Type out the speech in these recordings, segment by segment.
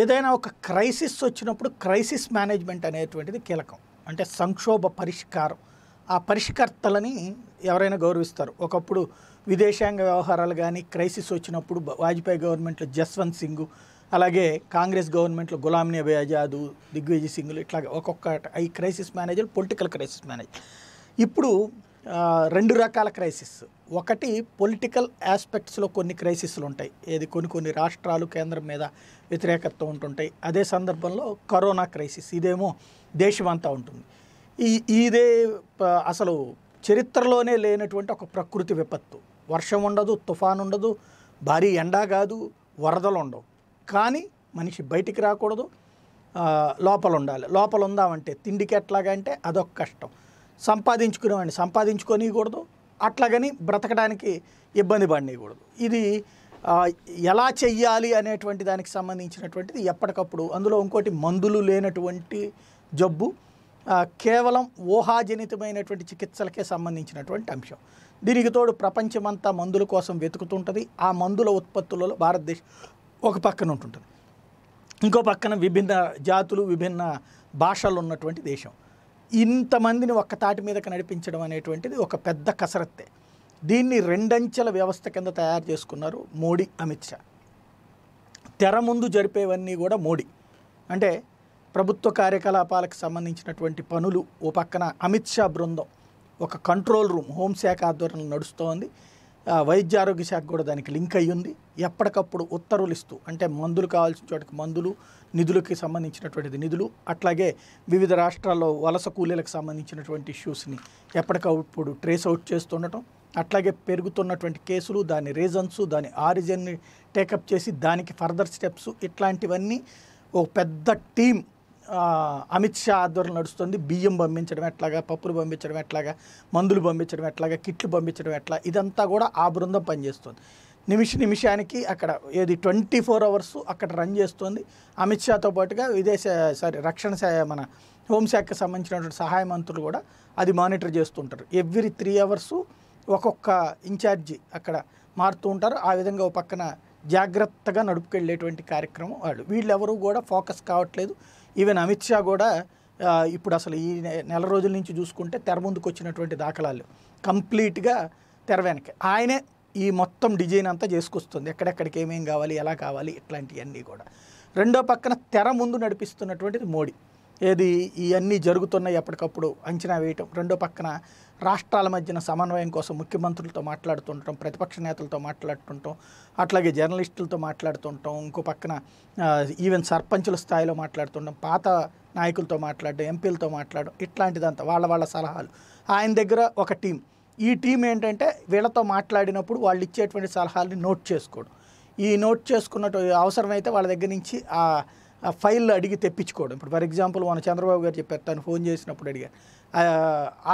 ఏదైనా ఒక క్రైసిస్ వచ్చినప్పుడు క్రైసిస్ మేనేజ్మెంట్ అనేటువంటిది కీలకం అంటే సంక్షోభ పరిష్కారం ఆ పరిష్కర్తలని ఎవరైనా గౌరవిస్తారు ఒకప్పుడు విదేశాంగ వ్యవహారాలు కానీ క్రైసిస్ వచ్చినప్పుడు వాజ్పేయి గవర్నమెంట్లో జస్వంత్ సింగ్ అలాగే కాంగ్రెస్ గవర్నమెంట్లో గులాం నబీ ఆజాదు దిగ్విజయ్ సింగ్లు ఇట్లా ఒక్కొక్క ఈ crisis manager political crisis manager ఇప్పుడు రెండు రకాల క్రైసిస్ ఒకటి పొలిటికల్ ఆస్పెక్ట్స్లో కొన్ని క్రైసిస్లు ఉంటాయి ఏది కొన్ని కొన్ని రాష్ట్రాలు కేంద్రం మీద వ్యతిరేకత ఉంటుంటాయి అదే సందర్భంలో కరోనా క్రైసిస్ ఇదేమో దేశమంతా ఉంటుంది ఈ ఇదే అసలు చరిత్రలోనే లేనటువంటి ఒక ప్రకృతి విపత్తు వర్షం ఉండదు తుఫాన్ ఉండదు భారీ ఎండా కాదు వరదలు ఉండవు కానీ మనిషి బయటికి రాకూడదు లోపల ఉండాలి లోపల ఉందామంటే తిండికి ఎట్లాగంటే అదొక కష్టం సంపాదించుకునేవాడిని సంపాదించుకొనికూడదు అట్లాగని బ్రతకడానికి ఇబ్బంది పడనీయకూడదు ఇది ఎలా చెయ్యాలి అనేటువంటి దానికి సంబంధించినటువంటిది ఎప్పటికప్పుడు అందులో ఇంకోటి మందులు లేనటువంటి జబ్బు కేవలం ఊహాజనితమైనటువంటి చికిత్సలకే సంబంధించినటువంటి అంశం దీనికి తోడు ప్రపంచమంతా మందుల కోసం వెతుకుతుంటుంది ఆ మందుల ఉత్పత్తులలో భారతదేశం ఒక పక్కన ఉంటుంటుంది ఇంకో పక్కన విభిన్న జాతులు విభిన్న భాషలు ఉన్నటువంటి దేశం ఇంతమందిని ఒక్క తాటి మీదకి నడిపించడం అనేటువంటిది ఒక పెద్ద కసరత్తే దీన్ని రెండంచెల వ్యవస్థ కింద తయారు చేసుకున్నారు మోడీ అమిత్ షా తెర ముందు జరిపేవన్నీ కూడా మోడీ అంటే ప్రభుత్వ కార్యకలాపాలకు సంబంధించినటువంటి పనులు ఓ పక్కన అమిత్ షా బృందం ఒక కంట్రోల్ రూమ్ హోంశాఖ ఆధ్వర్యంలో నడుస్తోంది వైద్య ఆరోగ్య శాఖ కూడా దానికి లింక్ అయ్యి ఉంది ఎప్పటికప్పుడు ఉత్తర్వులు ఇస్తూ అంటే మందులు కావాల్సిన చోటకి మందులు నిధులకి సంబంధించినటువంటిది నిధులు అట్లాగే వివిధ రాష్ట్రాల్లో వలస కూలీలకు సంబంధించినటువంటి ఇష్యూస్ని ఎప్పటికప్పుడు ట్రేస్ అవుట్ చేస్తుండటం అట్లాగే పెరుగుతున్నటువంటి కేసులు దాని రీజన్స్ దాని ఆరిజిన్ని టేకప్ చేసి దానికి ఫర్దర్ స్టెప్స్ ఇట్లాంటివన్నీ ఒక పెద్ద టీం అమిత్ షా ఆధ్వర్యంలో నడుస్తుంది బియ్యం పంపించడం ఎట్లాగా పప్పులు పంపించడం ఎట్లాగా మందులు పంపించడం ఎట్లాగా కిట్లు పంపించడం ఎట్లా ఇదంతా కూడా ఆ బృందం పనిచేస్తుంది నిమిష నిమిషానికి అక్కడ ఏది ట్వంటీ ఫోర్ అవర్స్ అక్కడ రన్ చేస్తుంది అమిత్ షాతో పాటుగా విదేశ సారీ రక్షణ మన హోంశాఖకి సంబంధించినటువంటి సహాయ మంత్రులు కూడా అది మానిటర్ చేస్తుంటారు ఎవ్రీ త్రీ అవర్స్ ఒక్కొక్క ఇన్ఛార్జి అక్కడ మారుతూ ఉంటారు ఆ విధంగా ఒక పక్కన జాగ్రత్తగా నడుపుకెళ్ళేటువంటి కార్యక్రమం వాళ్ళు వీళ్ళెవరూ కూడా ఫోకస్ కావట్లేదు ఈవెన్ అమిత్ షా కూడా ఇప్పుడు అసలు ఈ నెల రోజుల నుంచి చూసుకుంటే తెర ముందుకు వచ్చినటువంటి దాఖలాలు కంప్లీట్గా తెర వెనక ఆయనే ఈ మొత్తం డిజైన్ అంతా చేసుకొస్తుంది ఎక్కడెక్కడికి ఏమేమి కావాలి ఎలా కావాలి ఇట్లాంటివన్నీ కూడా రెండో పక్కన తెర ముందు నడిపిస్తున్నటువంటిది మోడీ ఏది ఇవన్నీ జరుగుతున్నాయి ఎప్పటికప్పుడు అంచనా వేయటం రెండో పక్కన రాష్ట్రాల మధ్యన సమన్వయం కోసం ముఖ్యమంత్రులతో మాట్లాడుతుంటాం ప్రతిపక్ష నేతలతో మాట్లాడుతుంటాం అట్లాగే జర్నలిస్టులతో మాట్లాడుతుంటాం ఇంకో పక్కన ఈవెన్ సర్పంచుల స్థాయిలో మాట్లాడుతుంటాం పాత నాయకులతో మాట్లాడడం ఎంపీలతో మాట్లాడడం ఇట్లాంటిదంతా వాళ్ళ వాళ్ళ సలహాలు ఆయన దగ్గర ఒక టీం ఈ టీం ఏంటంటే వీళ్ళతో మాట్లాడినప్పుడు వాళ్ళు ఇచ్చేటువంటి సలహాలని నోట్ చేసుకోవడం ఈ నోట్ చేసుకున్నట్టు అవసరమైతే వాళ్ళ దగ్గర నుంచి ఆ ఆ ఫైల్ అడిగి తెప్పించుకోవడం ఇప్పుడు ఫర్ ఎగ్జాంపుల్ మన చంద్రబాబు గారు చెప్పారు తను ఫోన్ చేసినప్పుడు అడిగారు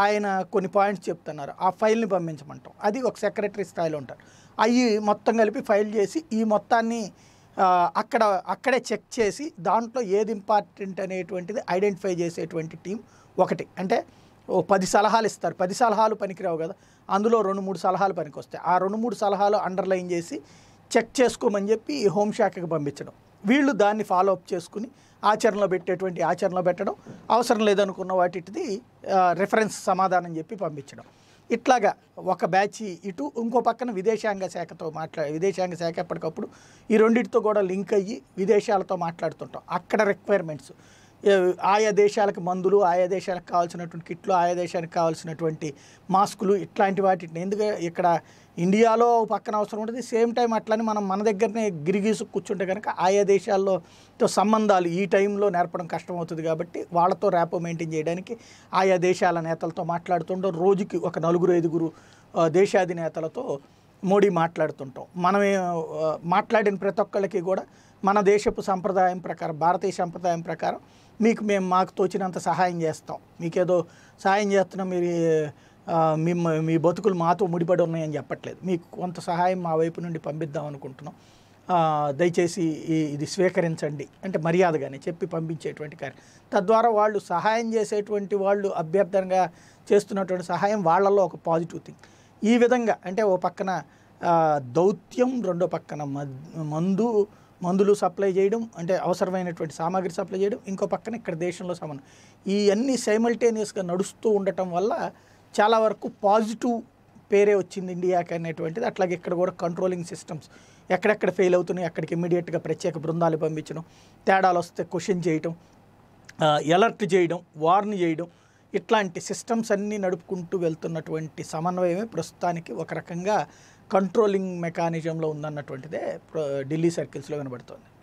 ఆయన కొన్ని పాయింట్స్ చెప్తున్నారు ఆ ఫైల్ని పంపించమంటాం అది ఒక సెక్రటరీ స్థాయిలో ఉంటారు అవి మొత్తం కలిపి ఫైల్ చేసి ఈ మొత్తాన్ని అక్కడ అక్కడే చెక్ చేసి దాంట్లో ఏది ఇంపార్టెంట్ అనేటువంటిది ఐడెంటిఫై చేసేటువంటి టీం ఒకటి అంటే ఓ పది సలహాలు ఇస్తారు పది సలహాలు పనికిరావు కదా అందులో రెండు మూడు సలహాలు పనికి వస్తాయి ఆ రెండు మూడు సలహాలు అండర్లైన్ చేసి చెక్ చేసుకోమని చెప్పి హోంశాఖకి పంపించడం వీళ్ళు దాన్ని ఫాలో అప్ చేసుకుని ఆచరణలో పెట్టేటువంటి ఆచరణలో పెట్టడం అవసరం లేదనుకున్న వాటిది రిఫరెన్స్ సమాధానం చెప్పి పంపించడం ఇట్లాగా ఒక బ్యాచ్ ఇటు ఇంకో పక్కన విదేశాంగ శాఖతో మాట్లా విదేశాంగ శాఖ ఎప్పటికప్పుడు ఈ రెండింటితో కూడా లింక్ అయ్యి విదేశాలతో మాట్లాడుతుంటాం అక్కడ రిక్వైర్మెంట్స్ ఆయా దేశాలకు మందులు ఆయా దేశాలకు కావాల్సినటువంటి కిట్లు ఆయా దేశానికి కావాల్సినటువంటి మాస్కులు ఇట్లాంటి వాటిని ఎందుకంటే ఇక్కడ ఇండియాలో పక్కన అవసరం ఉంటుంది సేమ్ టైం అట్లని మనం మన దగ్గరనే గిరిగీసు కూర్చుంటే కనుక ఆయా దేశాల్లోతో సంబంధాలు ఈ టైంలో నేర్పడం కష్టమవుతుంది కాబట్టి వాళ్ళతో ర్యాపో మెయింటైన్ చేయడానికి ఆయా దేశాల నేతలతో మాట్లాడుతుండడం రోజుకి ఒక నలుగురు ఐదుగురు దేశాధినేతలతో మోడీ మాట్లాడుతుంటాం మనం మాట్లాడిన ప్రతి ఒక్కళ్ళకి కూడా మన దేశపు సంప్రదాయం ప్రకారం భారతీయ సంప్రదాయం ప్రకారం మీకు మేము మాకు తోచినంత సహాయం చేస్తాం మీకేదో సహాయం చేస్తున్నాం మీరు మీ మీ బతుకులు మాతో ముడిపడి ఉన్నాయని చెప్పట్లేదు మీకు కొంత సహాయం మా వైపు నుండి పంపిద్దాం అనుకుంటున్నాం దయచేసి ఇది స్వీకరించండి అంటే మర్యాదగానే చెప్పి పంపించేటువంటి కార్యం తద్వారా వాళ్ళు సహాయం చేసేటువంటి వాళ్ళు అభ్యర్థనగా చేస్తున్నటువంటి సహాయం వాళ్ళల్లో ఒక పాజిటివ్ థింగ్ ఈ విధంగా అంటే ఓ పక్కన దౌత్యం రెండో పక్కన మందు మందులు సప్లై చేయడం అంటే అవసరమైనటువంటి సామాగ్రి సప్లై చేయడం ఇంకో పక్కన ఇక్కడ దేశంలో సమానం ఇవన్నీ సైమల్టేనియస్గా నడుస్తూ ఉండటం వల్ల చాలా వరకు పాజిటివ్ పేరే వచ్చింది ఇండియాకి అనేటువంటిది అట్లాగే ఇక్కడ కూడా కంట్రోలింగ్ సిస్టమ్స్ ఎక్కడెక్కడ ఫెయిల్ అవుతున్నాయి అక్కడికి ఇమీడియట్గా ప్రత్యేక బృందాలు పంపించడం తేడాలు వస్తే క్వశ్చన్ చేయడం ఎలర్ట్ చేయడం వార్న్ చేయడం ఇట్లాంటి సిస్టమ్స్ అన్నీ నడుపుకుంటూ వెళ్తున్నటువంటి సమన్వయమే ప్రస్తుతానికి ఒక రకంగా కంట్రోలింగ్ మెకానిజంలో ఉందన్నటువంటిదే ఢిల్లీ సర్కిల్స్లో కనబడుతోంది